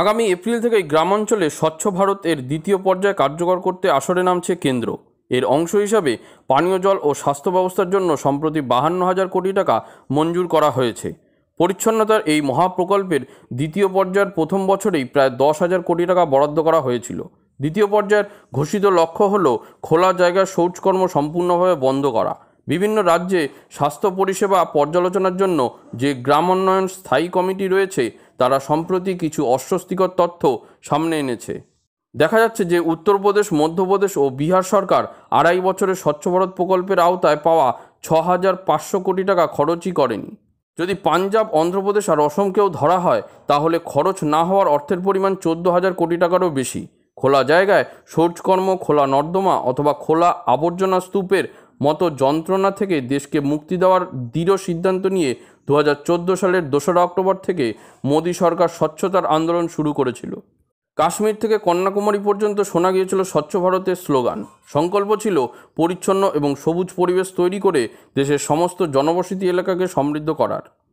আগামী এপ্রিল থেকে গ্রামাঞ্চলে স্বচ্ছ ভারত এর দ্বিতীয় পর্যায়ে কার্যকর করতে আসরে নামছে কেন্দ্র এর অংশ হিসাবে পানীয় জল ও স্বাস্থ্য ব্যবস্থার জন্য সম্প্রতি বাহান্ন হাজার কোটি টাকা মঞ্জুর করা হয়েছে পরিচ্ছন্নতার এই মহাপ্রকল্পের দ্বিতীয় পর্যায়ের প্রথম বছরেই প্রায় দশ হাজার কোটি টাকা বরাদ্দ করা হয়েছিল দ্বিতীয় পর্যায়ের ঘোষিত লক্ষ্য হল খোলা জায়গার শৌচকর্ম সম্পূর্ণভাবে বন্ধ করা বিভিন্ন রাজ্যে স্বাস্থ্য পরিষেবা পর্যালোচনার জন্য যে গ্রাম উন্নয়ন স্থায়ী কমিটি রয়েছে তারা সম্প্রতি কিছু অস্বস্তিকর তথ্য সামনে এনেছে দেখা যাচ্ছে যে উত্তরপ্রদেশ মধ্যপ্রদেশ ও বিহার সরকার আড়াই বছরের স্বচ্ছ ভারত প্রকল্পের আওতায় পাওয়া ছ হাজার পাঁচশো কোটি টাকা খরচই করেনি যদি পাঞ্জাব অন্ধ্রপ্রদেশ আর অসমকেও ধরা হয় তাহলে খরচ না হওয়ার অর্থের পরিমাণ চোদ্দ হাজার কোটি টাকারও বেশি খোলা জায়গায় শৌচকর্ম খোলা নর্দমা অথবা খোলা আবর্জনা স্তূপের মতো যন্ত্রণা থেকে দেশকে মুক্তি দেওয়ার দৃঢ় সিদ্ধান্ত নিয়ে দু সালের দোসরা অক্টোবর থেকে মোদী সরকার স্বচ্ছতার আন্দোলন শুরু করেছিল কাশ্মীর থেকে কন্যাকুমারী পর্যন্ত শোনা গিয়েছিল স্বচ্ছ ভারতের স্লোগান সংকল্প ছিল পরিচ্ছন্ন এবং সবুজ পরিবেশ তৈরি করে দেশের সমস্ত জনবসতি এলাকাকে সমৃদ্ধ করার